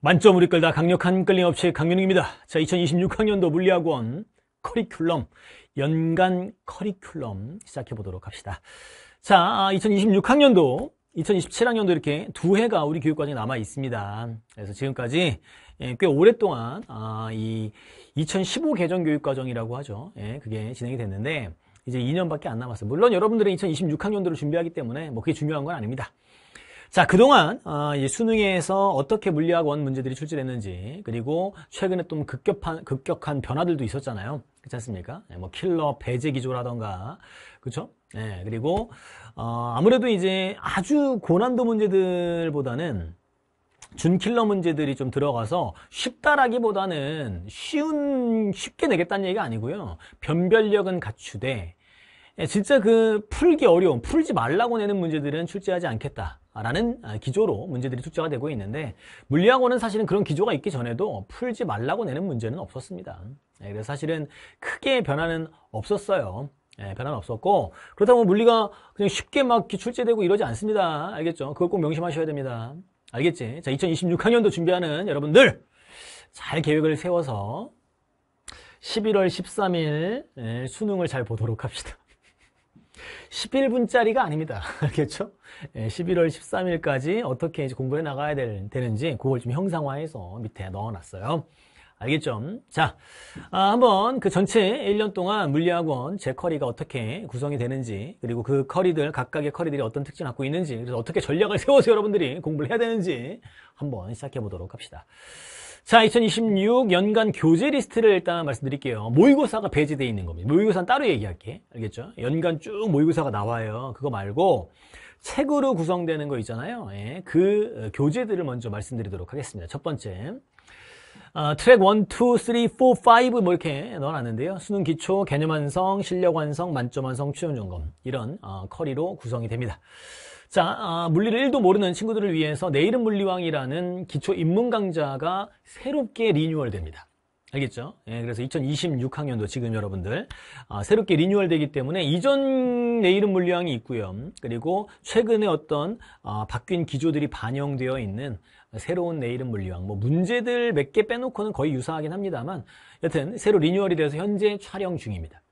만점으로 이끌다 강력한 끌림없이 강윤웅입니다. 자, 2026학년도 물리학원 커리큘럼, 연간 커리큘럼 시작해 보도록 합시다. 자, 2026학년도, 아, 2027학년도 이렇게 두 해가 우리 교육과정에 남아 있습니다. 그래서 지금까지 예, 꽤 오랫동안 아, 이2015 개정 교육과정이라고 하죠. 예, 그게 진행이 됐는데 이제 2년밖에 안 남았어요. 물론 여러분들은 2026학년도를 준비하기 때문에 뭐 그게 중요한 건 아닙니다. 자, 그동안 어, 수능에서 어떻게 물리학 원 문제들이 출제됐는지 그리고 최근에 좀 급격한 급격한 변화들도 있었잖아요. 그렇지 않습니까? 네, 뭐 킬러 배제 기조라던가 그렇죠? 네, 그리고 어, 아무래도 이제 아주 고난도 문제들보다는 준킬러 문제들이 좀 들어가서 쉽다라기보다는 쉬운 쉽게 내겠다는 얘기가 아니고요. 변별력은 갖추되 예, 진짜 그 풀기 어려운 풀지 말라고 내는 문제들은 출제하지 않겠다. 라는 아, 기조로 문제들이 숙제가 되고 있는데 물리학원은 사실은 그런 기조가 있기 전에도 풀지 말라고 내는 문제는 없었습니다. 예, 그래서 사실은 크게 변화는 없었어요. 예, 변화는 없었고 그렇다고 물리가 그냥 쉽게 막 출제되고 이러지 않습니다. 알겠죠? 그걸 꼭 명심하셔야 됩니다. 알겠지? 자, 2026학년도 준비하는 여러분들 잘 계획을 세워서 11월 13일 예, 수능을 잘 보도록 합시다. 11분짜리가 아닙니다. 알겠죠? 11월 예, 13일까지 어떻게 이제 공부해 나가야 될, 되는지 그걸 좀 형상화해서 밑에 넣어놨어요. 알겠죠? 자, 아, 한번 그 전체 1년 동안 물리학원 제 커리가 어떻게 구성이 되는지 그리고 그 커리들 각각의 커리들이 어떤 특징을 갖고 있는지 그래서 어떻게 전략을 세워서 여러분들이 공부를 해야 되는지 한번 시작해 보도록 합시다. 자, 2026 연간 교재 리스트를 일단 말씀드릴게요. 모의고사가 배제되어 있는 겁니다. 모의고사는 따로 얘기할게. 알겠죠? 연간 쭉 모의고사가 나와요. 그거 말고 책으로 구성되는 거 있잖아요. 예, 그 어, 교재들을 먼저 말씀드리도록 하겠습니다. 첫 번째. 어, 트랙 1, 2, 3, 4, 5 뭐 이렇게 넣어놨는데요. 수능 기초, 개념 완성, 실력 완성, 만점 완성, 취업 점검 이런 어, 커리로 구성이 됩니다. 자, 아, 물리를 1도 모르는 친구들을 위해서 내일은 물리왕이라는 기초 입문 강좌가 새롭게 리뉴얼 됩니다. 알겠죠? 예, 그래서 2026학년도 지금 여러분들 아, 새롭게 리뉴얼되기 때문에 이전 내일은 물리왕이 있고요. 그리고 최근에 어떤 아, 바뀐 기조들이 반영되어 있는 새로운 내일은 물리왕 뭐 문제들 몇 개 빼놓고는 거의 유사하긴 합니다만 여튼 새로 리뉴얼이 되어서 현재 촬영 중입니다.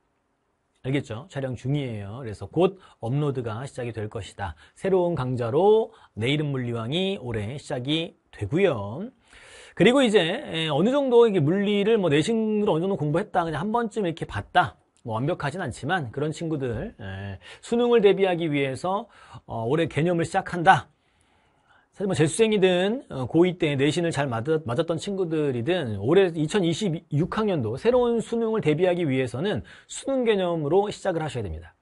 알겠죠? 촬영 중이에요. 그래서 곧 업로드가 시작이 될 것이다. 새로운 강좌로 내일은 물리왕이 올해 시작이 되고요. 그리고 이제 예, 어느 정도 이게 물리를 뭐 내신으로 어느 정도 공부했다 그냥 한 번쯤 이렇게 봤다 뭐 완벽하진 않지만 그런 친구들 예, 수능을 대비하기 위해서 어, 올해 개념을 시작한다 사실 뭐 재수생이든 어, 고2 때 내신을 잘 맞았던 친구들이든 올해 2026학년도 새로운 수능을 대비하기 위해서는 수능 개념으로 시작을 하셔야 됩니다.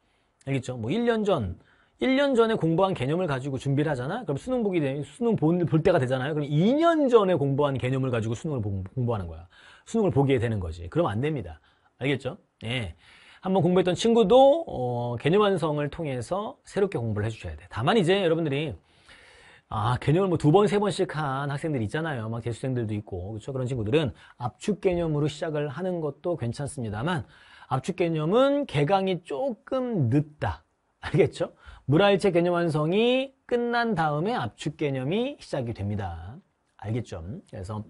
알겠죠? 뭐 1년 전, 1년 전에 공부한 개념을 가지고 준비를 하잖아? 그럼 수능 보기, 수능 본, 볼 때가 되잖아요? 그럼 2년 전에 공부한 개념을 가지고 수능을 공부하는 거야. 수능을 보게 되는 거지. 그럼 안 됩니다. 알겠죠? 예. 한번 공부했던 친구도, 어, 개념 완성을 통해서 새롭게 공부를 해주셔야 돼. 다만 이제 여러분들이 아, 개념을 뭐 두 번, 세 번씩 한 학생들 있잖아요. 막 재수생들도 있고. 그렇죠? 그런 친구들은 압축 개념으로 시작을 하는 것도 괜찮습니다만 압축 개념은 개강이 조금 늦다. 알겠죠? 물알체 개념 완성이 끝난 다음에 압축 개념이 시작이 됩니다. 알겠죠? 그래서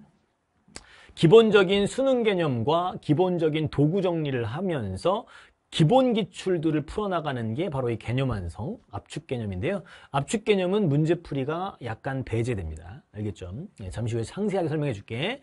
기본적인 수능 개념과 기본적인 도구 정리를 하면서 기본 기출들을 풀어나가는 게 바로 이 개념 완성, 압축 개념인데요. 압축 개념은 문제풀이가 약간 배제됩니다. 알겠죠? 네, 잠시 후에 상세하게 설명해 줄게.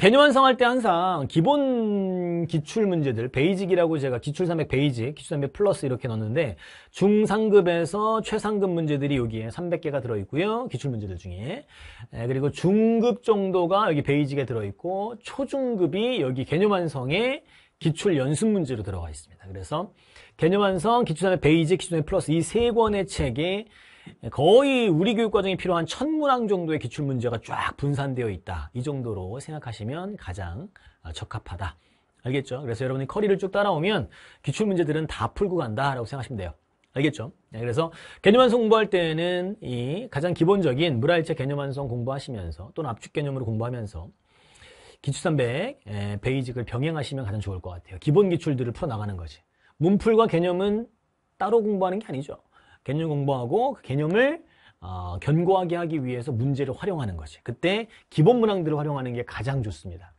개념 완성할 때 항상 기본 기출 문제들, 베이직이라고 제가 기출 300 베이직, 기출 300 플러스 이렇게 넣었는데 중상급에서 최상급 문제들이 여기에 300개가 들어있고요. 기출 문제들 중에. 네, 그리고 중급 정도가 여기 베이직에 들어있고 초중급이 여기 개념 완성에 기출 연습 문제로 들어가 있습니다. 그래서 개념 완성, 기출단의 베이직, 기출단의 플러스 이 세 권의 책이 거의 우리 교육 과정에 필요한 천문항 정도의 기출 문제가 쫙 분산되어 있다. 이 정도로 생각하시면 가장 아, 적합하다. 알겠죠? 그래서 여러분이 커리를 쭉 따라오면 기출 문제들은 다 풀고 간다라고 생각하시면 돼요. 알겠죠? 네, 그래서 개념 완성 공부할 때는 이 가장 기본적인 물활체 개념 완성 공부하시면서 또는 압축 개념으로 공부하면서 기출3 0 예, 베이직을 병행하시면 가장 좋을 것 같아요. 기본 기출들을 풀어나가는 거지. 문풀과 개념은 따로 공부하는 게 아니죠. 개념 공부하고 그 개념을 어, 견고하게 하기 위해서 문제를 활용하는 거지. 그때 기본 문항들을 활용하는 게 가장 좋습니다.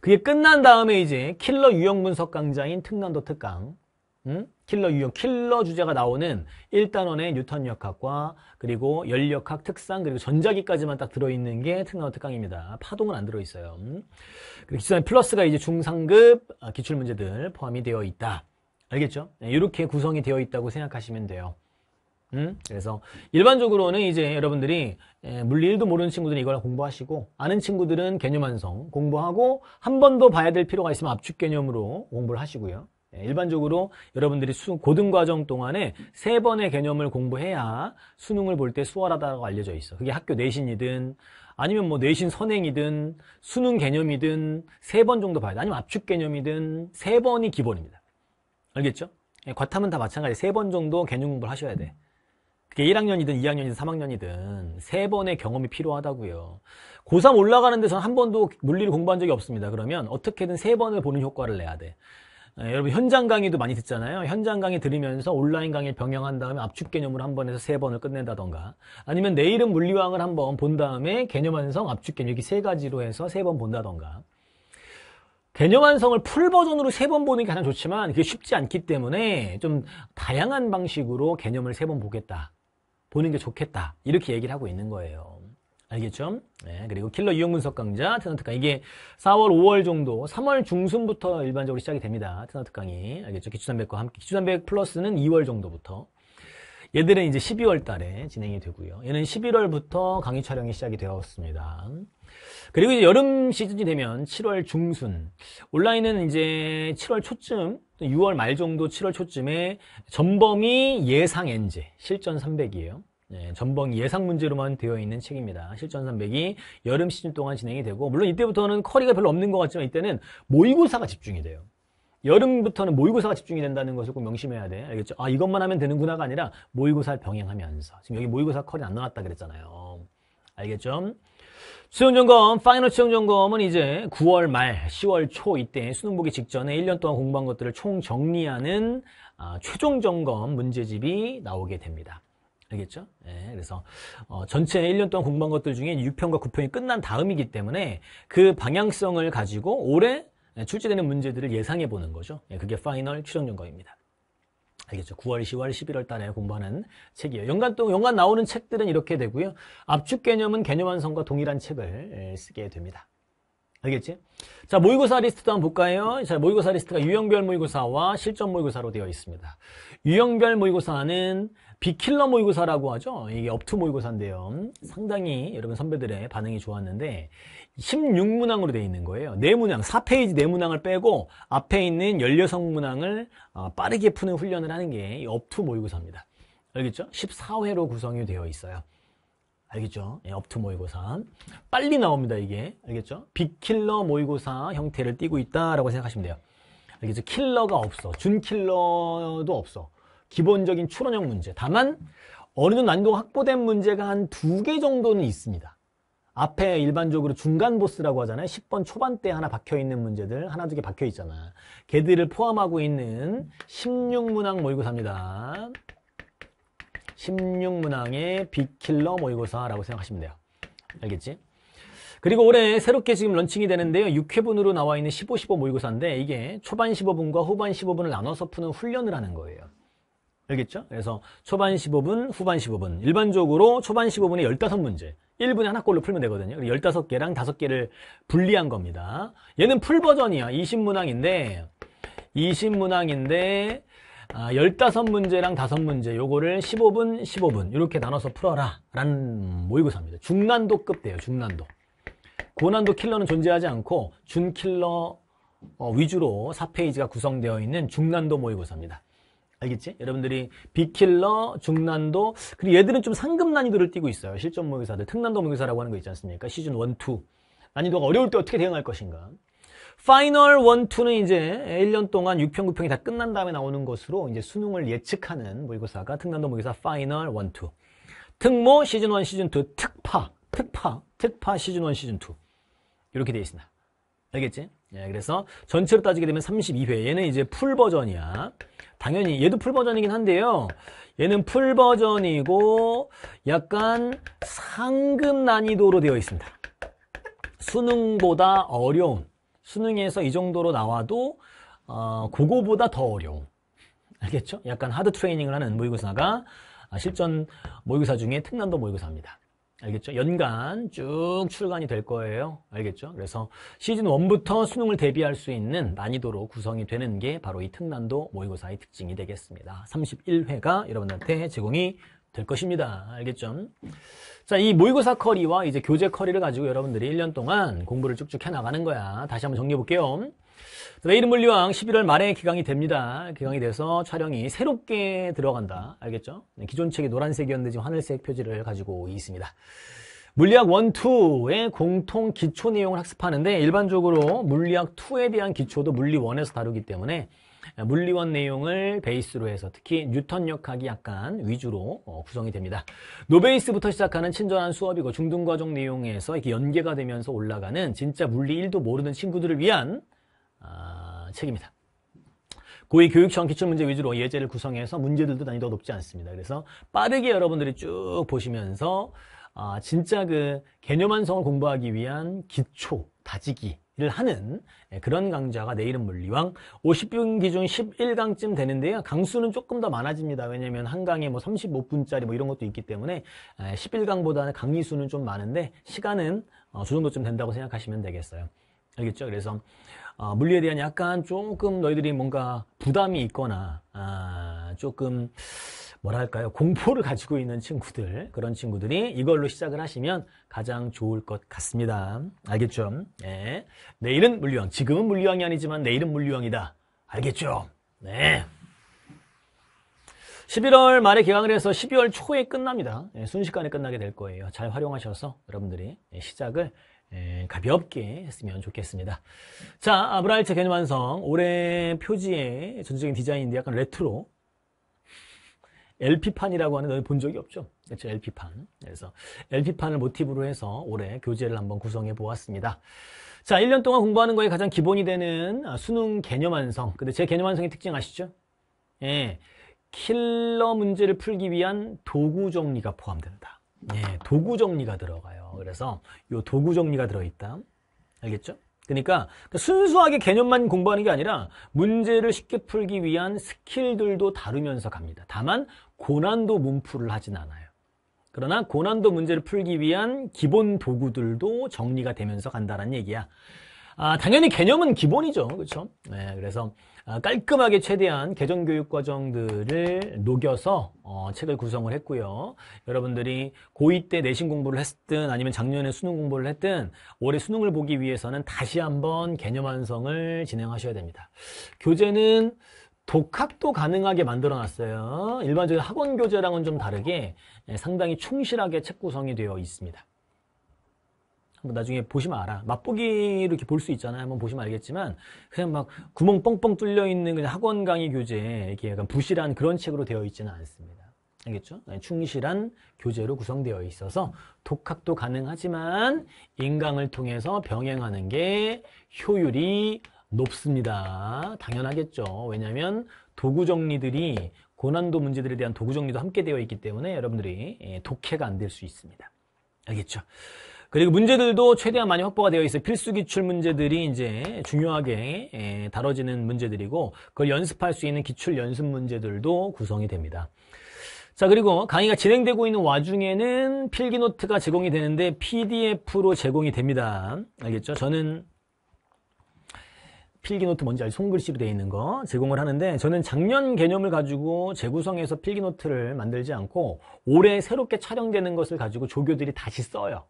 그게 끝난 다음에 이제 킬러 유형 분석 강좌인 특난도 특강 음? 킬러 유형, 킬러 주제가 나오는 1단원의 뉴턴 역학과 그리고 열역학 특상 그리고 전자기까지만 딱 들어있는 게 특강원 특강입니다. 파동은 안 들어있어요. 음. 그리고 기술단 플러스가 이제 중상급 아, 기출문제들 포함이 되어 있다. 알겠죠? 이렇게 네, 구성이 되어 있다고 생각하시면 돼요. 음? 그래서 일반적으로는 이제 여러분들이 예, 물리 1도 모르는 친구들은 이걸 공부하시고 아는 친구들은 개념 완성 공부하고 한 번 더 봐야 될 필요가 있으면 압축 개념으로 공부를 하시고요. 예, 일반적으로 여러분들이 수, 고등과정 동안에 세 번의 개념을 공부해야 수능을 볼 때 수월하다고 알려져 있어. 그게 학교 내신이든 아니면 뭐 내신 선행이든 수능 개념이든 세 번 정도 봐야 돼. 아니면 압축 개념이든 세 번이 기본입니다. 알겠죠? 예, 과탐은 다 마찬가지. 세 번 정도 개념 공부를 하셔야 돼. 그게 1학년이든 2학년이든 3학년이든 세 번의 경험이 필요하다고요. 고3 올라가는데 서는한 번도 물리를 공부한 적이 없습니다. 그러면 어떻게든 세 번을 보는 효과를 내야 돼. 예, 여러분 현장 강의도 많이 듣잖아요. 현장 강의 들으면서 온라인 강의 병행한 다음에 압축 개념을 한 번에서 세 번을 끝낸다던가 아니면 내일은 물리왕을 한 번 본 다음에 개념 완성, 압축 개념 이렇게 세 가지로 해서 세 번 본다던가 개념 완성을 풀 버전으로 세 번 보는 게 가장 좋지만 그게 쉽지 않기 때문에 좀 다양한 방식으로 개념을 세 번 보겠다. 보는 게 좋겠다. 이렇게 얘기를 하고 있는 거예요. 알겠죠? 네, 그리고 킬러 유형 분석 강좌 테너 트강 이게 4월 5월 정도 3월 중순부터 일반적으로 시작이 됩니다 테너 트강이 알겠죠? 기초단백과 함께 기초단백 플러스는 2월 정도부터 얘들은 이제 12월 달에 진행이 되고요 얘는 11월부터 강의 촬영이 시작이 되었습니다 그리고 이제 여름 시즌이 되면 7월 중순 온라인은 이제 7월 초쯤 6월 말 정도 7월 초쯤에 전범위 예상 엔제 실전 300이에요 예, 네, 전방 예상 문제로만 되어 있는 책입니다. 실전 산백이 여름 시즌 동안 진행이 되고 물론 이때부터는 커리가 별로 없는 것 같지만 이때는 모의고사가 집중이 돼요. 여름부터는 모의고사가 집중이 된다는 것을 꼭 명심해야 돼. 알겠죠? 아, 이것만 하면 되는구나가 아니라 모의고사를 병행하면서. 지금 여기 모의고사 컬이 안 나왔다 그랬잖아요. 알겠죠? 수능점검, 파이널 수능점검은 이제 9월 말, 10월 초 이때 수능 보기 직전에 1년 동안 공부한 것들을 총 정리하는 아, 최종 점검 문제집이 나오게 됩니다. 알겠죠? 네, 그래서 어, 전체 1년 동안 공부한 것들 중에 6편과 9편이 끝난 다음이기 때문에 그 방향성을 가지고 올해 출제되는 문제들을 예상해 보는 거죠. 네, 그게 파이널 추정 연구입니다. 알겠죠? 9월, 10월, 11월 달에 공부하는 책이에요. 연간 또 연간 나오는 책들은 이렇게 되고요. 압축 개념은 개념 완성과 동일한 책을 예, 쓰게 됩니다. 알겠지? 자, 모의고사 리스트도 한번 볼까요? 자, 모의고사 리스트가 유형별 모의고사와 실전 모의고사로 되어 있습니다. 유형별 모의고사는 비킬러 모의고사라고 하죠. 이게 업투 모의고사인데요. 상당히 여러분 선배들의 반응이 좋았는데 16문항으로 되어 있는 거예요. 4문항, 4페이지 4문항을 빼고 앞에 있는 16문항을 어, 빠르게 푸는 훈련을 하는 게 업투 모의고사입니다. 알겠죠? 14회로 구성이 되어 있어요. 알겠죠? 예, 업투 모의고사. 빨리 나옵니다, 이게. 알겠죠? 비킬러 모의고사 형태를 띄고 있다라고 생각하시면 돼요. 알겠죠? 킬러가 없어. 준킬러도 없어. 기본적인 추론형 문제. 다만 어느 정도 난도가 확보된 문제가 한 두 개 정도는 있습니다. 앞에 일반적으로 중간 보스라고 하잖아요. 10번 초반대 하나 박혀있는 문제들 하나 두 개 박혀있잖아. 걔들을 포함하고 있는 16문항 모의고사입니다. 16문항의 빅킬러 모의고사라고 생각하시면 돼요. 알겠지? 그리고 올해 새롭게 지금 런칭이 되는데요. 6회분으로 나와 있는 15, 15 모의고사인데 이게 초반 15분과 후반 15분을 나눠서 푸는 훈련을 하는 거예요. 알겠죠? 그래서 초반 15분, 후반 15분. 일반적으로 초반 15분에 15문제. 1분에 하나꼴로 풀면 되거든요. 15개랑 5개를 분리한 겁니다. 얘는 풀 버전이야. 20문항인데 20문항인데 아, 15문제랑 5문제 요거를 15분, 15분 이렇게 나눠서 풀어라 라는 모의고사입니다. 중난도급 돼요. 중난도. 고난도 킬러는 존재하지 않고 준킬러 어, 위주로 4페이지가 구성되어 있는 중난도 모의고사입니다. 알겠지? 여러분들이 비킬러, 중난도, 그리고 얘들은 좀 상급 난이도를 띄고 있어요. 실전 모의사들, 특난도 모의사라고 하는 거 있지 않습니까? 시즌 1, 2. 난이도가 어려울 때 어떻게 대응할 것인가? 파이널 1, 2는 이제 1년 동안 6평, 9평이 다 끝난 다음에 나오는 것으로 이제 수능을 예측하는 모의고사가 특난도 모의사 파이널 1, 2. 특모 시즌 1, 시즌 2, 특파, 특파, 특파 시즌 1, 시즌 2. 이렇게 되어 있습니다. 알겠지? 예, 그래서 전체로 따지게 되면 32회. 얘는 이제 풀 버전이야. 당연히 얘도 풀 버전이긴 한데요. 얘는 풀 버전이고 약간 상급 난이도로 되어 있습니다. 수능보다 어려운 수능에서 이 정도로 나와도 어, 그거보다 더 어려운 알겠죠? 약간 하드 트레이닝을 하는 모의고사가 아, 실전 모의고사 중에 특난도 모의고사입니다. 알겠죠? 연간 쭉 출간이 될 거예요. 알겠죠? 그래서 시즌 1부터 수능을 대비할 수 있는 난이도로 구성이 되는 게 바로 이 특난도 모의고사의 특징이 되겠습니다. 31회가 여러분한테 제공이 될 것입니다. 알겠죠? 자, 이 모의고사 커리와 이제 교재 커리를 가지고 여러분들이 1년 동안 공부를 쭉쭉 해나가는 거야. 다시 한번 정리해 볼게요. 드레이드 물리왕 11월 말에 개강이 됩니다. 개강이 돼서 촬영이 새롭게 들어간다. 알겠죠? 네, 기존 책이 노란색이었는데 지금 하늘색 표지를 가지고 있습니다. 물리학 1, 2의 공통 기초 내용을 학습하는데 일반적으로 물리학 2에 대한 기초도 물리 1에서 다루기 때문에 물리1 내용을 베이스로 해서 특히 뉴턴 역학이 약간 위주로 어, 구성이 됩니다. 노베이스부터 시작하는 친절한 수업이고 중등과정 내용에서 이렇게 연계가 되면서 올라가는 진짜 물리 1도 모르는 친구들을 위한 아, 책입니다. 고위 교육청 기출문제 위주로 예제를 구성해서 문제들도 난이도 높지 않습니다. 그래서 빠르게 여러분들이 쭉 보시면서 아, 진짜 그 개념 완성을 공부하기 위한 기초, 다지기를 하는 예, 그런 강좌가 내일은 물리왕 50분 기준 11강쯤 되는데요. 강수는 조금 더 많아집니다. 왜냐하면 한 강에 뭐 35분짜리 뭐 이런 것도 있기 때문에 11강보다는 예, 강의 수는 좀 많은데 시간은 어, 저 그 정도쯤 된다고 생각하시면 되겠어요. 알겠죠? 그래서 어, 물리에 대한 약간 조금 너희들이 뭔가 부담이 있거나 아, 조금 뭐랄까요 공포를 가지고 있는 친구들 그런 친구들이 이걸로 시작을 하시면 가장 좋을 것 같습니다 알겠죠 네. 내일은 물리왕 지금은 물리왕이 아니지만 내일은 물리왕이다 알겠죠 네. 11월 말에 개강을 해서 12월 초에 끝납니다 예, 순식간에 끝나게 될 거예요 잘 활용하셔서 여러분들이 예, 시작을 예, 가볍게 했으면 좋겠습니다. 자, 아브랄트 개념 완성. 올해 표지의 전체적인 디자인인데 약간 레트로. LP판이라고 하는 걸본 적이 없죠. 그렇죠. LP판. 그래서 LP판을 모티브로 해서 올해 교재를 한번 구성해 보았습니다. 자, 1년 동안 공부하는 거에 가장 기본이 되는 아, 수능 개념 완성. 근데 제 개념 완성의 특징 아시죠? 예. 킬러 문제를 풀기 위한 도구 정리가 포함된다. 예, 도구 정리가 들어가요. 그래서 요 도구 정리가 들어있다. 알겠죠? 그러니까, 그러니까 순수하게 개념만 공부하는 게 아니라 문제를 쉽게 풀기 위한 스킬들도 다루면서 갑니다. 다만 고난도 문풀을 하진 않아요. 그러나 고난도 문제를 풀기 위한 기본 도구들도 정리가 되면서 간다는 얘기야. 아, 당연히 개념은 기본이죠. 그렇죠? 네, 그래서 아, 깔끔하게 최대한 개정 교육 과정들을 녹여서 어, 책을 구성을 했고요. 여러분들이 고2 때 내신 공부를 했든 아니면 작년에 수능 공부를 했든 올해 수능을 보기 위해서는 다시 한번 개념 완성을 진행하셔야 됩니다. 교재는 독학도 가능하게 만들어 놨어요. 일반적인 학원 교재랑은 좀 다르게 네, 상당히 충실하게 책 구성이 되어 있습니다. 한번 뭐 나중에 보시면 알아. 맛보기로 이렇게 볼 수 있잖아요. 한번 보시면 알겠지만 그냥 막 구멍 뻥뻥 뚫려 있는 그냥 학원 강의 교재 이렇게 약간 부실한 그런 책으로 되어 있지는 않습니다. 알겠죠? 네, 충실한 교재로 구성되어 있어서 독학도 가능하지만 인강을 통해서 병행하는 게 효율이 높습니다. 당연하겠죠. 왜냐하면 도구 정리들이 고난도 문제들에 대한 도구 정리도 함께 되어 있기 때문에 여러분들이 예, 독해가 안 될 수 있습니다. 알겠죠? 그리고 문제들도 최대한 많이 확보가 되어 있어요. 필수 기출 문제들이 이제 중요하게 예, 다뤄지는 문제들이고 그걸 연습할 수 있는 기출 연습 문제들도 구성이 됩니다. 자 그리고 강의가 진행되고 있는 와중에는 필기 노트가 제공이 되는데 PDF로 제공이 됩니다. 알겠죠? 저는 필기 노트 뭔지 알죠? 손글씨로 되어 있는 거 제공을 하는데 저는 작년 개념을 가지고 재구성해서 필기 노트를 만들지 않고 올해 새롭게 촬영되는 것을 가지고 조교들이 다시 써요.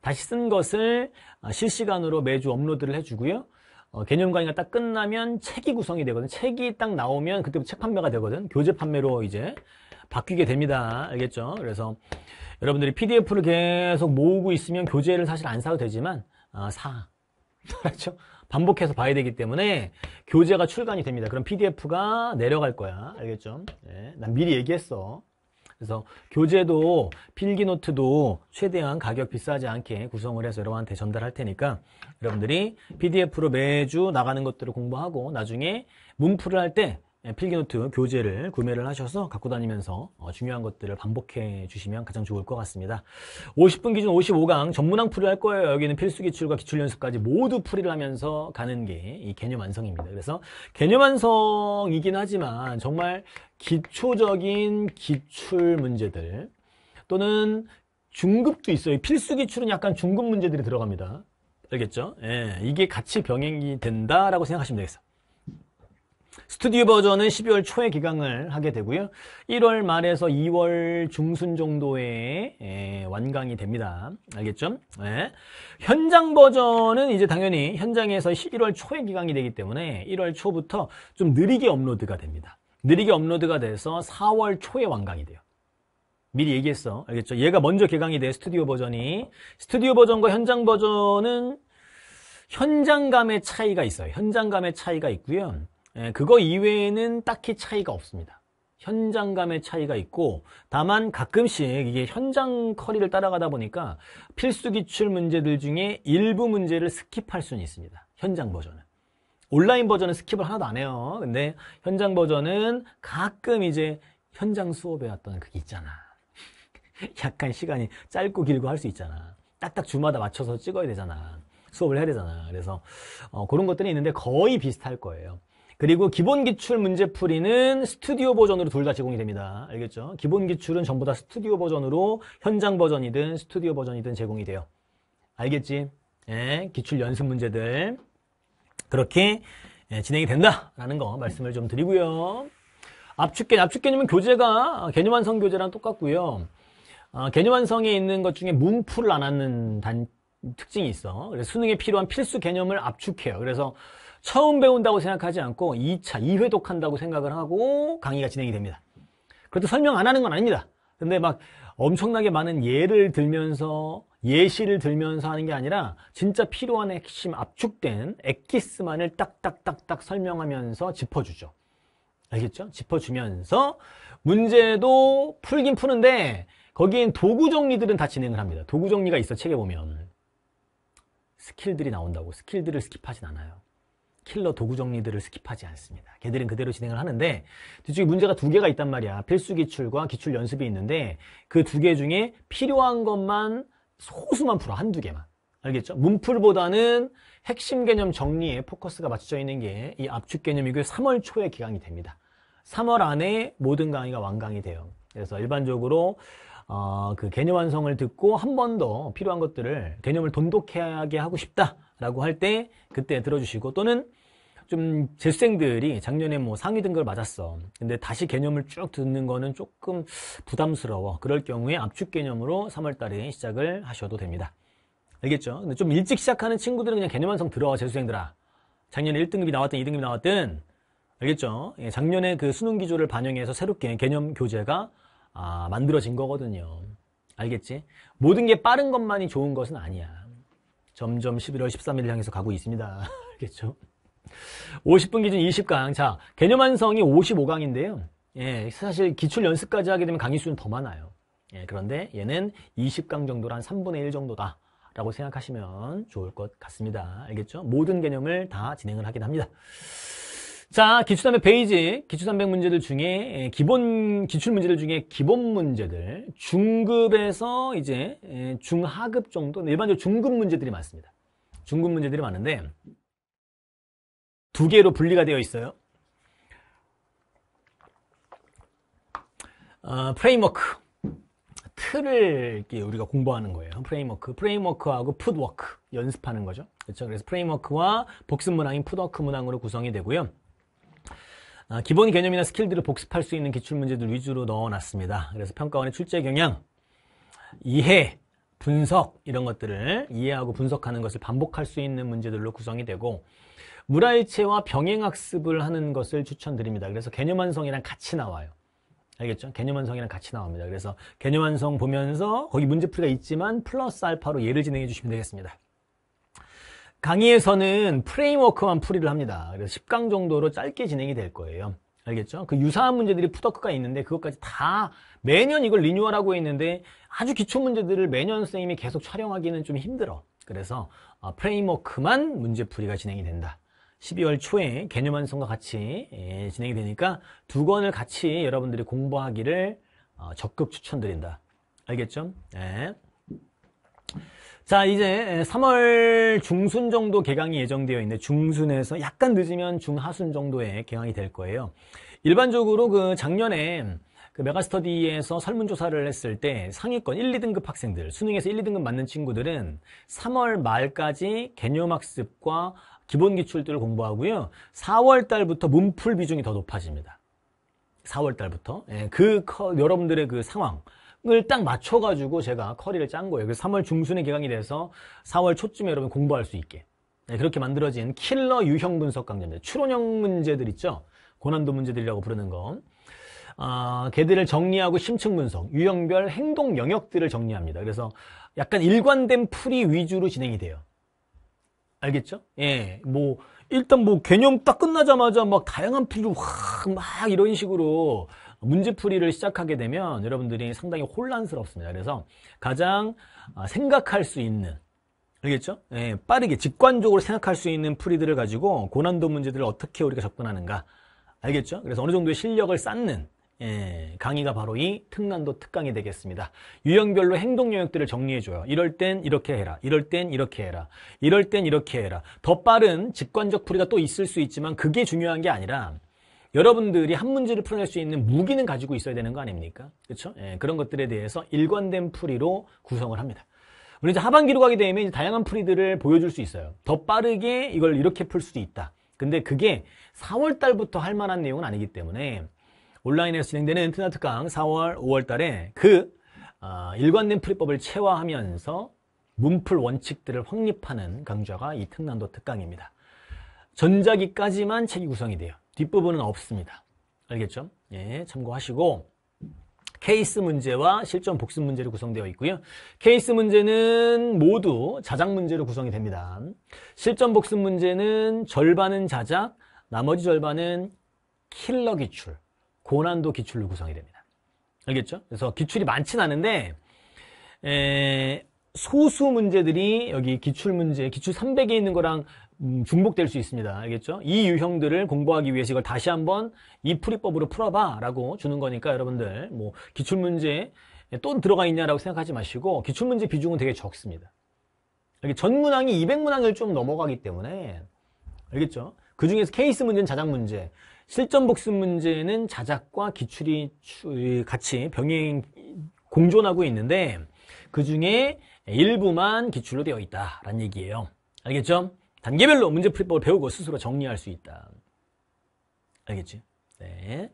다시 쓴 것을 어, 실시간으로 매주 업로드를 해주고요. 어, 개념 강의가 딱 끝나면 책이 구성이 되거든. 책이 딱 나오면 그때부터 책 판매가 되거든. 교재 판매로 이제 바뀌게 됩니다. 알겠죠? 그래서 여러분들이 PDF를 계속 모으고 있으면 교재를 사실 안 사도 되지만 아, 사. 알았죠? 반복해서 봐야 되기 때문에 교재가 출간이 됩니다. 그럼 PDF가 내려갈 거야. 알겠죠? 네, 난 미리 얘기했어. 그래서 교재도 필기노트도 최대한 가격 비싸지 않게 구성을 해서 여러분한테 전달할 테니까 여러분들이 PDF로 매주 나가는 것들을 공부하고 나중에 문풀을 할때 예, 필기노트 교재를 구매를 하셔서 갖고 다니면서 어, 중요한 것들을 반복해 주시면 가장 좋을 것 같습니다. 50분 기준 55강 전문항 풀이할 거예요. 여기는 필수 기출과 기출 연습까지 모두 풀이를 하면서 가는 게 이 개념 완성입니다. 그래서 개념 완성이긴 하지만 정말 기초적인 기출 문제들 또는 중급도 있어요. 필수 기출은 약간 중급 문제들이 들어갑니다. 알겠죠? 예, 이게 같이 병행이 된다라고 생각하시면 되겠어요. 스튜디오 버전은 12월 초에 기강을 하게 되고요. 1월 말에서 2월 중순 정도에 예, 완강이 됩니다. 알겠죠? 예. 현장 버전은 이제 당연히 현장에서 1월 초에 기강이 되기 때문에 1월 초부터 좀 느리게 업로드가 됩니다. 느리게 업로드가 돼서 4월 초에 완강이 돼요. 미리 얘기했어. 알겠죠? 얘가 먼저 개강이 돼, 스튜디오 버전이. 스튜디오 버전과 현장 버전은 현장감의 차이가 있어요. 현장감의 차이가 있고요. 예, 그거 이외에는 딱히 차이가 없습니다. 현장감의 차이가 있고 다만 가끔씩 이게 현장 커리를 따라가다 보니까 필수 기출 문제들 중에 일부 문제를 스킵할 수는 있습니다. 현장 버전은. 온라인 버전은 스킵을 하나도 안 해요. 근데 현장 버전은 가끔 이제 현장 수업에 왔던 그게 있잖아. 약간 시간이 짧고 길고 할 수 있잖아. 딱딱 주마다 맞춰서 찍어야 되잖아. 수업을 해야 되잖아. 그래서 어, 그런 것들이 있는데 거의 비슷할 거예요. 그리고 기본 기출 문제풀이는 스튜디오 버전으로 둘 다 제공이 됩니다. 알겠죠? 기본 기출은 전부 다 스튜디오 버전으로 현장 버전이든 스튜디오 버전이든 제공이 돼요. 알겠지? 예, 기출 연습 문제들 그렇게 예, 진행이 된다라는 거 말씀을 좀 드리고요. 압축개, 압축개념은 교재가 개념 완성 교재랑 똑같고요. 아, 개념 완성에 있는 것 중에 문풀을 안 하는 단, 특징이 있어. 그래서 수능에 필요한 필수 개념을 압축해요. 그래서 처음 배운다고 생각하지 않고 2차, 2회독한다고 생각을 하고 강의가 진행이 됩니다. 그래도 설명 안 하는 건 아닙니다. 근데 막 엄청나게 많은 예를 들면서 예시를 들면서 하는 게 아니라 진짜 필요한 핵심 압축된 액기스만을 딱딱딱딱 설명하면서 짚어주죠. 알겠죠? 짚어주면서 문제도 풀긴 푸는데 거기엔 도구 정리들은 다 진행을 합니다. 도구 정리가 있어 책에 보면 스킬들이 나온다고 스킬들을 스킵하진 않아요. 킬러 도구 정리들을 스킵하지 않습니다. 걔들은 그대로 진행을 하는데 뒤쪽에 문제가 두 개가 있단 말이야. 필수 기출과 기출 연습이 있는데 그 두 개 중에 필요한 것만 소수만 풀어. 한두 개만. 알겠죠? 문풀보다는 핵심 개념 정리에 포커스가 맞춰져 있는 게 이 압축 개념이고 3월 그 초에 기강이 됩니다. 3월 안에 모든 강의가 완강이 돼요. 그래서 일반적으로 어, 그 개념 완성을 듣고 한 번 더 필요한 것들을 개념을 돈독하게 하고 싶다라고 할 때 그때 들어주시고 또는 좀 재수생들이 작년에 뭐 상위 등급을 맞았어. 근데 다시 개념을 쭉 듣는 거는 조금 부담스러워. 그럴 경우에 압축 개념으로 3월 달에 시작을 하셔도 됩니다. 알겠죠? 근데 좀 일찍 시작하는 친구들은 그냥 개념 완성 들어 와 재수생들아. 작년에 1등급이 나왔든 2등급이 나왔든 알겠죠? 예, 작년에 그 수능 기조를 반영해서 새롭게 개념 교재가 아, 만들어진 거거든요. 알겠지? 모든 게 빠른 것만이 좋은 것은 아니야. 점점 11월 1 3일 향해서 가고 있습니다. 알겠죠? 50분 기준 20강. 자, 개념 완성이 55강인데요. 예, 사실 기출 연습까지 하게 되면 강의 수는 더 많아요. 예, 그런데 얘는 20강 정도로 한 3분의 1 정도다. 라고 생각하시면 좋을 것 같습니다. 알겠죠? 모든 개념을 다 진행을 하긴 합니다. 자, 기출담배0 페이지, 기출담0 문제들 중에, 예, 기본, 기출 문제들 중에 기본 문제들, 중급에서 이제 예, 중하급 정도, 일반적으로 중급 문제들이 많습니다. 중급 문제들이 많은데, 두 개로 분리가 되어 있어요. 어, 프레임워크 틀을 우리가 공부하는 거예요. 프레임워크, 프레임워크하고 풋워크 연습하는 거죠. 그렇죠? 그래서 프레임워크와 복습 문항인 풋워크 문항으로 구성이 되고요. 아, 기본 개념이나 스킬들을 복습할 수 있는 기출 문제들 위주로 넣어놨습니다. 그래서 평가원의 출제 경향, 이해, 분석 이런 것들을 이해하고 분석하는 것을 반복할 수 있는 문제들로 구성이 되고 물알체와 병행학습을 하는 것을 추천드립니다. 그래서 개념 완성이랑 같이 나와요. 알겠죠? 개념 완성이랑 같이 나옵니다. 그래서 개념 완성 보면서 거기 문제풀이가 있지만 플러스 알파로 예를 진행해 주시면 되겠습니다. 강의에서는 프레임워크만 풀이를 합니다. 그래서 10강 정도로 짧게 진행이 될 거예요. 알겠죠? 그 유사한 문제들이 푸더크가 있는데 그것까지 다 매년 이걸 리뉴얼하고 있는데 아주 기초 문제들을 매년 선생님이 계속 촬영하기는 좀 힘들어. 그래서 어, 프레임워크만 문제풀이가 진행이 된다. 12월 초에 개념 완성과 같이 예, 진행이 되니까 두 권을 같이 여러분들이 공부하기를 어, 적극 추천드린다. 알겠죠? 예. 자 이제 3월 예, 중순 정도 개강이 예정되어 있는데 중순에서 약간 늦으면 중하순 정도에 개강이 될 거예요. 일반적으로 그 작년에 그 메가스터디에서 설문조사를 했을 때 상위권 1, 2등급 학생들, 수능에서 1, 2등급 맞는 친구들은 3월 말까지 개념학습과 기본 기출들을 공부하고요. 4월 달부터 문풀 비중이 더 높아집니다. 4월 달부터. 예, 그 커, 여러분들의 그 상황. 을딱 맞춰가지고 제가 커리를 짠 거예요. 그래서 3월 중순에 개강이 돼서 4월 초쯤에 여러분 공부할 수 있게. 네, 그렇게 만들어진 킬러 유형 분석 강좌입니다. 추론형 문제들 있죠? 고난도 문제들이라고 부르는 거. 아, 어, 걔들을 정리하고 심층 분석, 유형별 행동 영역들을 정리합니다. 그래서 약간 일관된 풀이 위주로 진행이 돼요. 알겠죠? 예. 뭐, 일단 뭐 개념 딱 끝나자마자 막 다양한 풀이로 확, 막 이런 식으로 문제풀이를 시작하게 되면 여러분들이 상당히 혼란스럽습니다. 그래서 가장 아, 생각할 수 있는, 알겠죠? 예, 빠르게 직관적으로 생각할 수 있는 풀이들을 가지고 고난도 문제들을 어떻게 우리가 접근하는가. 알겠죠? 그래서 어느 정도의 실력을 쌓는 예, 강의가 바로 이 특난도 특강이 되겠습니다. 유형별로 행동 영역들을 정리해줘요. 이럴 땐 이렇게 해라. 이럴 땐 이렇게 해라. 이럴 땐 이렇게 해라. 더 빠른 직관적 풀이가 또 있을 수 있지만 그게 중요한 게 아니라 여러분들이 한 문제를 풀어낼 수 있는 무기는 가지고 있어야 되는 거 아닙니까? 그렇죠? 예, 그런 것들에 대해서 일관된 풀이로 구성을 합니다. 우리 이제 하반기로 가게 되면 이제 다양한 풀이들을 보여줄 수 있어요. 더 빠르게 이걸 이렇게 풀 수도 있다. 근데 그게 4월 달부터 할 만한 내용은 아니기 때문에 온라인에서 진행되는 트나특강 4월, 5월 달에 그 아, 일관된 풀이법을 체화하면서 문풀 원칙들을 확립하는 강좌가 이 특난도 특강입니다. 전자기까지만 책이 구성이 돼요. 뒷부분은 없습니다. 알겠죠? 예, 참고하시고 케이스 문제와 실전 복습 문제로 구성되어 있고요. 케이스 문제는 모두 자작 문제로 구성이 됩니다. 실전 복습 문제는 절반은 자작, 나머지 절반은 킬러 기출, 고난도 기출로 구성이 됩니다. 알겠죠? 그래서 기출이 많진 않은데 에, 소수 문제들이 여기 기출 문제, 기출 300에 있는 거랑 음, 중복될 수 있습니다. 알겠죠? 이 유형들을 공부하기 위해서 이걸 다시 한번 이 풀이법으로 풀어봐 라고 주는 거니까 여러분들 뭐 기출 문제 또 들어가 있냐라고 생각하지 마시고 기출 문제 비중은 되게 적습니다. 전문항이 200문항을 좀 넘어가기 때문에 알겠죠? 그 중에서 케이스 문제는 자작 문제, 실전 복습 문제는 자작과 기출이 같이 병행 공존하고 있는데 그 중에 일부만 기출로 되어 있다라는 얘기예요. 알겠죠? 단계별로 문제 풀이법을 배우고 스스로 정리할 수 있다. 알겠지? 네.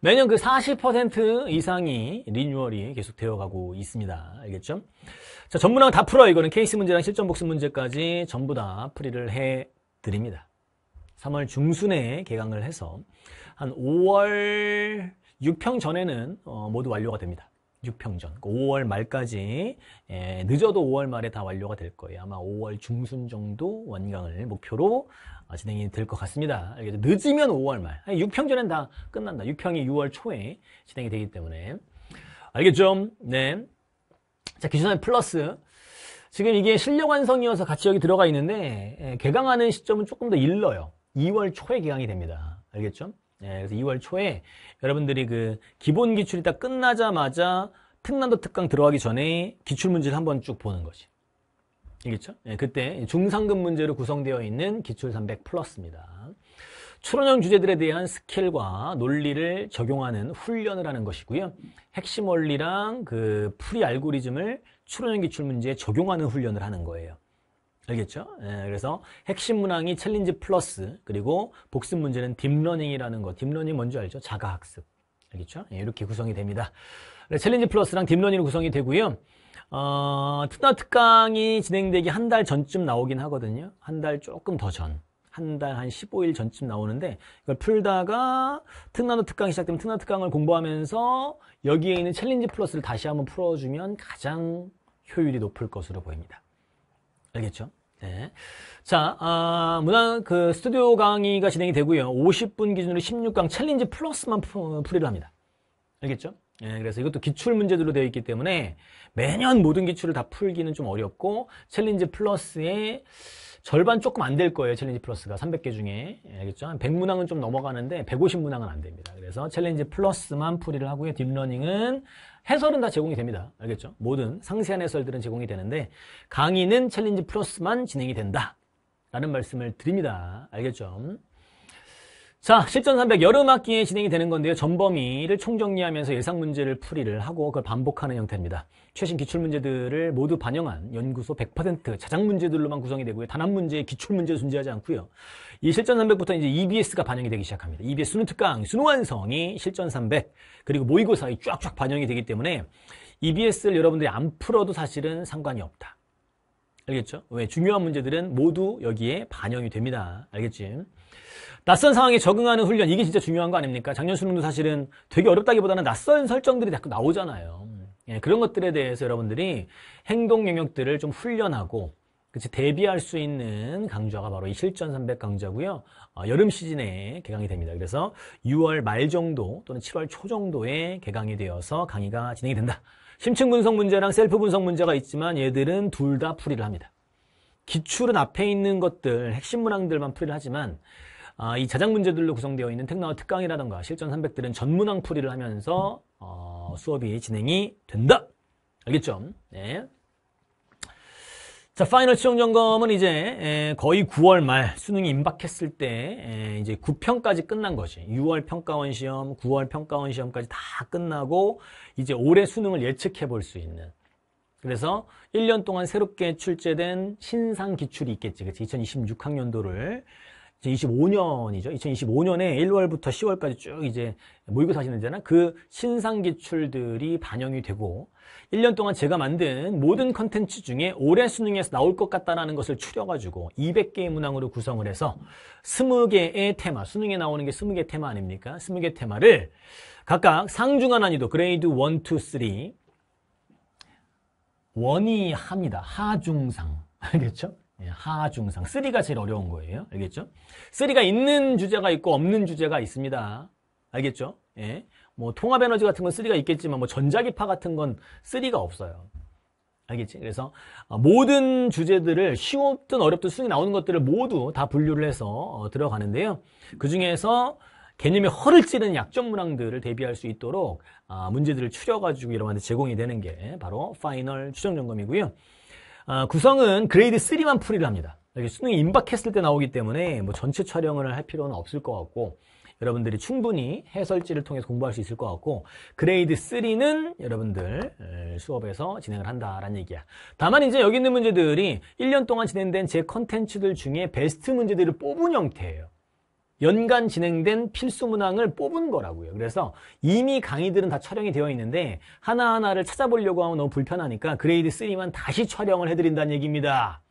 매년 그 40% 이상이 리뉴얼이 계속 되어가고 있습니다. 알겠죠? 자, 전문학다 풀어요. 이거는 케이스 문제랑 실전 복습 문제까지 전부 다 풀이를 해 드립니다. 3월 중순에 개강을 해서 한 5월 6평 전에는 어, 모두 완료가 됩니다. 6평 전, 5월 그러니까 말까지 예, 늦어도 5월 말에 다 완료가 될 거예요. 아마 5월 중순 정도 완강을 목표로 어, 진행이 될 것 같습니다. 늦으면 5월 말, 6평 전엔 다 끝난다. 6평이 6월 초에 진행이 되기 때문에 알겠죠? 네. 자, 기준선 플러스. 지금 이게 실력 완성이어서 같이 여기 들어가 있는데 예, 개강하는 시점은 조금 더 일러요. 2월 초에 개강이 됩니다. 알겠죠? 예, 그래서 2월 초에 여러분들이 그 기본 기출이 다 끝나자마자 특난도 특강 들어가기 전에 기출문제를 한번 쭉 보는 거지. 알겠죠? 예, 그때 중상급 문제로 구성되어 있는 기출 300 플러스입니다. 추론형 주제들에 대한 스킬과 논리를 적용하는 훈련을 하는 것이고요. 핵심 원리랑 그 풀이 알고리즘을 추론형 기출문제에 적용하는 훈련을 하는 거예요. 알겠죠? 예, 그래서 핵심 문항이 챌린지 플러스 그리고 복습 문제는 딥러닝이라는 거 딥러닝 뭔지 알죠? 자가학습 알겠죠? 예, 이렇게 구성이 됩니다 네, 챌린지 플러스랑 딥러닝으로 구성이 되고요 어, 특나 특강이 진행되기 한 달 전쯤 나오긴 하거든요 한 달 조금 더 전 한 달한 한 15일 전쯤 나오는데 이걸 풀다가 특나노 특강 시작되면 특나 특강을 공부하면서 여기에 있는 챌린지 플러스를 다시 한번 풀어주면 가장 효율이 높을 것으로 보입니다. 알겠죠? 네. 자, 아, 문화 그 스튜디오 강의가 진행이 되고요. 50분 기준으로 16강 챌린지 플러스만 푸, 풀이를 합니다. 알겠죠? 예, 그래서 이것도 기출 문제들로 되어 있기 때문에 매년 모든 기출을 다 풀기는 좀 어렵고 챌린지 플러스에 절반 조금 안 될 거예요. 챌린지 플러스가 300개 중에. 예, 알겠죠? 100문항은 좀 넘어가는데 150문항은 안 됩니다. 그래서 챌린지 플러스만 풀이를 하고요. 딥러닝은 해설은 다 제공이 됩니다. 알겠죠? 모든 상세한 해설들은 제공이 되는데 강의는 챌린지 플러스만 진행이 된다. 라는 말씀을 드립니다. 알겠죠? 자, 실전 300 여름 학기에 진행이 되는 건데요. 전범위를 총정리하면서 예상 문제를 풀이를 하고 그걸 반복하는 형태입니다. 최신 기출 문제들을 모두 반영한 연구소 100% 자작 문제들로만 구성이 되고요. 단 한 문제의 기출 문제 존재하지 않고요. 이 실전 300부터 이제 EBS가 반영이 되기 시작합니다. EBS 수능 특강, 수능 완성이 실전 300 그리고 모의고사에 쫙쫙 반영이 되기 때문에 EBS를 여러분들이 안 풀어도 사실은 상관이 없다. 알겠죠? 왜 중요한 문제들은 모두 여기에 반영이 됩니다. 알겠지? 낯선 상황에 적응하는 훈련 이게 진짜 중요한 거 아닙니까? 작년 수능도 사실은 되게 어렵다기보다는 낯선 설정들이 자꾸 나오잖아요. 예, 그런 것들에 대해서 여러분들이 행동 영역들을 좀 훈련하고 그치 대비할 수 있는 강좌가 바로 이 실전 300 강좌고요. 어, 여름 시즌에 개강이 됩니다. 그래서 6월 말 정도 또는 7월 초 정도에 개강이 되어서 강의가 진행이 된다. 심층 분석 문제랑 셀프 분석 문제가 있지만 얘들은 둘 다 풀이를 합니다. 기출은 앞에 있는 것들, 핵심 문항들만 풀이를 하지만 아, 이 자작 문제들로 구성되어 있는 특나와 특강이라던가 실전 300들은 전문왕 풀이를 하면서 어, 수업이 진행이 된다. 알겠죠? 네. 자, 파이널 수용 점검은 이제 거의 9월 말 수능이 임박했을 때 이제 9평까지 끝난 거지. 6월 평가원 시험, 9월 평가원 시험까지 다 끝나고 이제 올해 수능을 예측해 볼 수 있는. 그래서 1년 동안 새롭게 출제된 신상 기출이 있겠지. 그치? 2026학년도를 2025년이죠. 2025년에 1월부터 10월까지 쭉 이제 모의고사 하시는 데나 그 신상 기출들이 반영이 되고 1년 동안 제가 만든 모든 컨텐츠 중에 올해 수능에서 나올 것 같다라는 것을 추려가지고 200개의 문항으로 구성을 해서 20개의 테마, 수능에 나오는 게 20개 테마 아닙니까? 20개 테마를 각각 상중하 난이도 그레이드 1, 2, 3 원이 합니다. 하중상. 알겠죠? 예, 하중상. 3가 제일 어려운 거예요. 알겠죠? 3가 있는 주제가 있고 없는 주제가 있습니다. 알겠죠? 예. 뭐 통합 에너지 같은 건3가 있겠지만 뭐 전자기파 같은 건3가 없어요. 알겠지? 그래서 어, 모든 주제들을 쉬웠든 어렵든 순위 나오는 것들을 모두 다 분류를 해서 어, 들어가는데요. 그 중에서 개념의 허를 찌르는 약점 문항들을 대비할 수 있도록 아, 문제들을 추려가지고 여러분한테 제공이 되는 게 바로 파이널 추정 점검이고요. 아, 구성은 그레이드 3만 풀이를 합니다. 여기 수능이 임박했을 때 나오기 때문에 뭐 전체 촬영을 할 필요는 없을 것 같고 여러분들이 충분히 해설지를 통해서 공부할 수 있을 것 같고 그레이드 3는 여러분들 수업에서 진행을 한다라는 얘기야. 다만 이제 여기 있는 문제들이 1년 동안 진행된 제 컨텐츠들 중에 베스트 문제들을 뽑은 형태예요. 연간 진행된 필수 문항을 뽑은 거라고요. 그래서 이미 강의들은 다 촬영이 되어 있는데 하나하나를 찾아보려고 하면 너무 불편하니까 그레이드 3만 다시 촬영을 해드린다는 얘기입니다.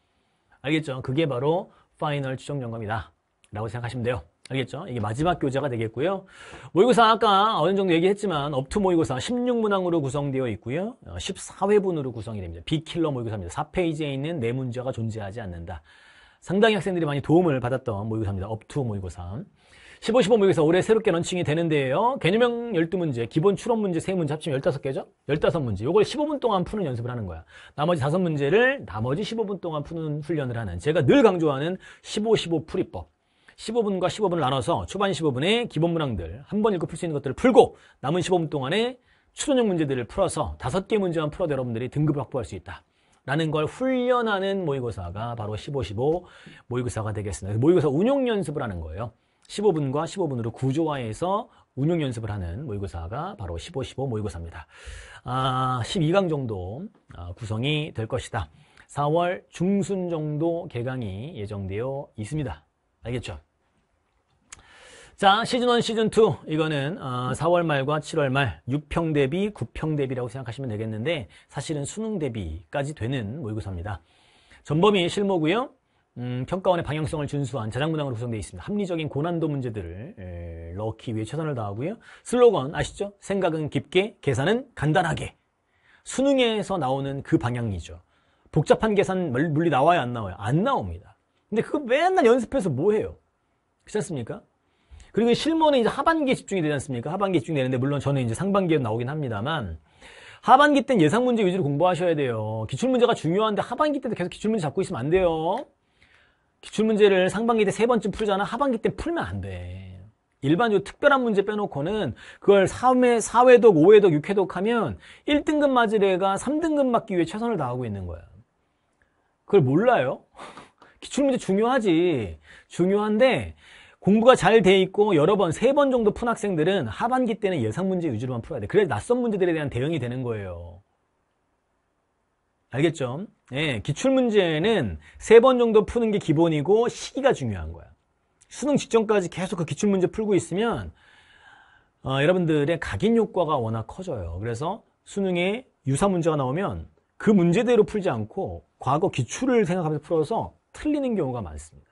알겠죠? 그게 바로 파이널 추정 점검이다. 라고 생각하시면 돼요. 알겠죠? 이게 마지막 교재가 되겠고요. 모의고사 아까 어느 정도 얘기했지만 업투 모의고사 16문항으로 구성되어 있고요. 14회분으로 구성이 됩니다. 비킬러 모의고사입니다. 4페이지에 있는 4문제가 존재하지 않는다. 상당히 학생들이 많이 도움을 받았던 모의고사입니다. 업투 모의고사. 15, 15 모의고사 올해 새롭게 런칭이 되는데요. 개념형 12문제, 기본 추론 문제 3문제 합치면 15개죠? 15문제. 이걸 15분 동안 푸는 연습을 하는 거야. 나머지 5문제를 나머지 15분 동안 푸는 훈련을 하는 제가 늘 강조하는 15, 15 풀이법. 15분과 15분을 나눠서 초반 15분에 기본 문항들 한 번 읽고 풀 수 있는 것들을 풀고 남은 15분 동안에 추론형 문제들을 풀어서 5개 문제만 풀어도 여러분들이 등급을 확보할 수 있다. 라는 걸 훈련하는 모의고사가 바로 15, 15 모의고사가 되겠습니다. 모의고사 운용 연습을 하는 거예요. 15분과 15분으로 구조화해서 운용 연습을 하는 모의고사가 바로 15, 15 모의고사입니다. 아, 12강 정도 아, 구성이 될 것이다. 4월 중순 정도 개강이 예정되어 있습니다. 알겠죠? 자, 시즌1, 시즌2. 이거는 어, 4월 말과 7월 말 6평 대비, 9평 대비라고 생각하시면 되겠는데 사실은 수능 대비까지 되는 모의고사입니다. 전범위 실무고요. 음, 평가원의 방향성을 준수한 자장문항으로 구성되어 있습니다. 합리적인 고난도 문제들을 넣기 위해 최선을 다하고요. 슬로건 아시죠? 생각은 깊게, 계산은 간단하게. 수능에서 나오는 그 방향이죠. 복잡한 계산 물리 나와요? 안 나와요? 안 나옵니다. 근데 그거 맨날 연습해서 뭐해요? 그렇지 않습니까? 그리고 실무는 이제 하반기에 집중이 되지 않습니까? 하반기에 집중이 되는데 물론 저는 이제 상반기에 나오긴 합니다만 하반기 때는 예상 문제 위주로 공부하셔야 돼요. 기출 문제가 중요한데 하반기 때도 계속 기출 문제 잡고 있으면 안 돼요. 기출 문제를 상반기 때 세 번쯤 풀잖아. 하반기 때 풀면 안 돼. 일반적으로 특별한 문제 빼놓고는 그걸 3회, 4회독, 5회독, 6회독 하면 1등급 맞을 애가 3등급 맞기 위해 최선을 다하고 있는 거야. 그걸 몰라요? 기출문제 중요하지. 중요한데 공부가 잘 돼 있고 여러 번, 세 번 정도 푼 학생들은 하반기 때는 예상 문제 위주로만 풀어야 돼. 그래야 낯선 문제들에 대한 대응이 되는 거예요. 알겠죠? 예, 기출문제는 세 번 정도 푸는 게 기본이고 시기가 중요한 거야. 수능 직전까지 계속 그 기출문제 풀고 있으면 어, 여러분들의 각인 효과가 워낙 커져요. 그래서 수능에 유사 문제가 나오면 그 문제대로 풀지 않고 과거 기출을 생각하면서 풀어서 틀리는 경우가 많습니다.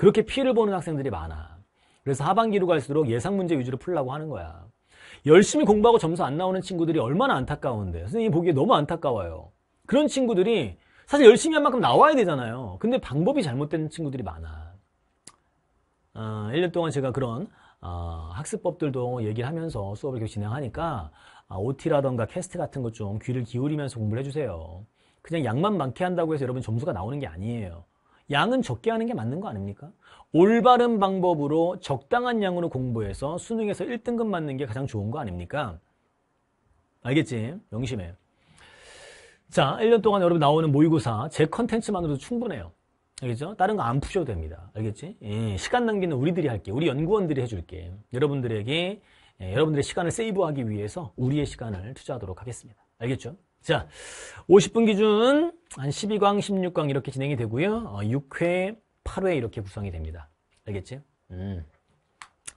그렇게 피해를 보는 학생들이 많아. 그래서 하반기로 갈수록 예상 문제 위주로 풀라고 하는 거야. 열심히 공부하고 점수 안 나오는 친구들이 얼마나 안타까운데. 선생님이 보기에 너무 안타까워요. 그런 친구들이 사실 열심히 한 만큼 나와야 되잖아요. 근데 방법이 잘못된 친구들이 많아. 어, 아, 1년 동안 제가 그런 어, 학습법들도 얘기를 하면서 수업을 계속 진행하니까 아, OT라던가 캐스트 같은 것 좀 귀를 기울이면서 공부를 해주세요. 그냥 양만 많게 한다고 해서 여러분 점수가 나오는 게 아니에요. 양은 적게 하는 게 맞는 거 아닙니까? 올바른 방법으로 적당한 양으로 공부해서 수능에서 1등급 맞는 게 가장 좋은 거 아닙니까? 알겠지? 명심해. 자, 1년 동안 여러분 나오는 모의고사 제 컨텐츠만으로도 충분해요. 알겠죠? 다른 거 안 푸셔도 됩니다. 알겠지? 예, 시간 남기는 우리들이 할게. 우리 연구원들이 해줄게. 여러분들에게 예, 여러분들의 시간을 세이브하기 위해서 우리의 시간을 투자하도록 하겠습니다. 알겠죠? 자, 50분 기준 한1 2강1 6강 이렇게 진행이 되고요. 6회, 어, 8회 이렇게 구성이 됩니다. 알겠지? 음.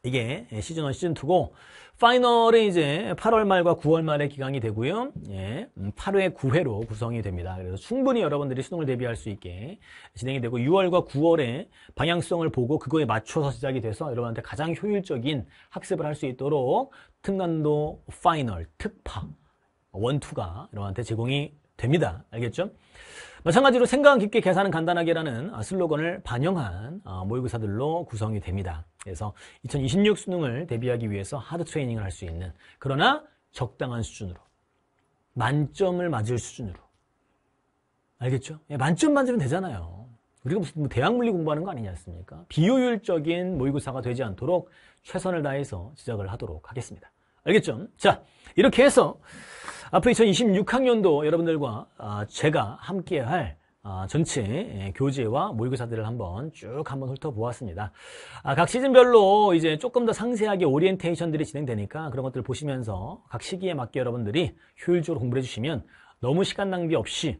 이게 시즌 1, 시즌 2고 파이널에 이제 8월 말과 9월 말에 기강이 되고요. 예, 8회, 음, 9회로 구성이 됩니다. 그래서 충분히 여러분들이 수능을 대비할 수 있게 진행이 되고 6월과 9월에 방향성을 보고 그거에 맞춰서 시작이 돼서 여러분한테 가장 효율적인 학습을 할 수 있도록 특난도 파이널, 특파 원투가 여러분한테 제공이 됩니다. 알겠죠? 마찬가지로 생각 깊게 계산은 간단하게라는 아, 슬로건을 반영한 아, 모의고사들로 구성이 됩니다. 그래서 2026 수능을 대비하기 위해서 하드 트레이닝을 할 수 있는 그러나 적당한 수준으로 만점을 맞을 수준으로 알겠죠? 예, 만점 맞으면 되잖아요. 우리가 무슨 뭐 대학 물리 공부하는 거아니냐 않습니까? 비효율적인 모의고사가 되지 않도록 최선을 다해서 지적을 하도록 하겠습니다. 알겠죠? 자, 이렇게 해서 앞으로 2026학년도 여러분들과 아, 제가 함께 할 아, 전체 예, 교재와 모의고사들을 한번 쭉 한번 훑어보았습니다. 아, 각 시즌별로 이제 조금 더 상세하게 오리엔테이션들이 진행되니까 그런 것들을 보시면서 각 시기에 맞게 여러분들이 효율적으로 공부를 해주시면 너무 시간 낭비 없이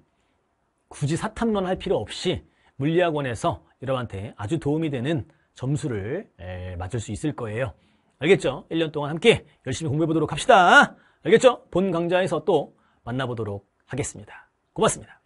굳이 사탐론 할 필요 없이 물리학원에서 여러분한테 아주 도움이 되는 점수를 예, 맞출 수 있을 거예요. 알겠죠? 1년 동안 함께 열심히 공부해 보도록 합시다. 알겠죠? 본 강좌에서 또 만나보도록 하겠습니다. 고맙습니다.